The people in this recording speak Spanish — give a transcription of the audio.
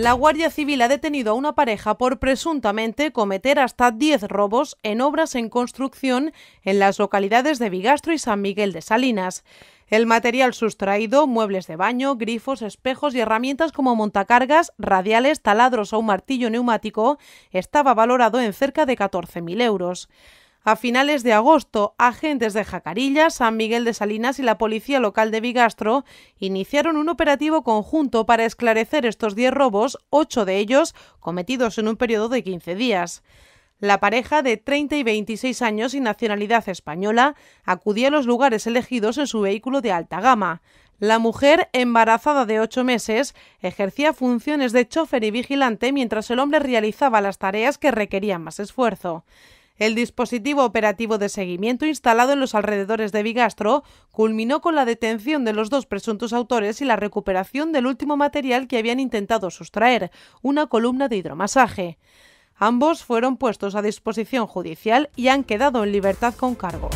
La Guardia Civil ha detenido a una pareja por presuntamente cometer hasta 10 robos en obras en construcción en las localidades de Bigastro y San Miguel de Salinas. El material sustraído, muebles de baño, grifos, espejos y herramientas como montacargas, radiales, taladros o un martillo neumático, estaba valorado en cerca de 14.000 euros. A finales de agosto, agentes de Jacarilla, San Miguel de Salinas y la policía local de Bigastro iniciaron un operativo conjunto para esclarecer estos 10 robos, 8 de ellos cometidos en un periodo de 15 días. La pareja de 30 y 26 años y nacionalidad española acudía a los lugares elegidos en su vehículo de alta gama. La mujer, embarazada de ocho meses, ejercía funciones de chofer y vigilante mientras el hombre realizaba las tareas que requerían más esfuerzo. El dispositivo operativo de seguimiento instalado en los alrededores de Bigastro culminó con la detención de los dos presuntos autores y la recuperación del último material que habían intentado sustraer, una columna de hidromasaje. Ambos fueron puestos a disposición judicial y han quedado en libertad con cargos.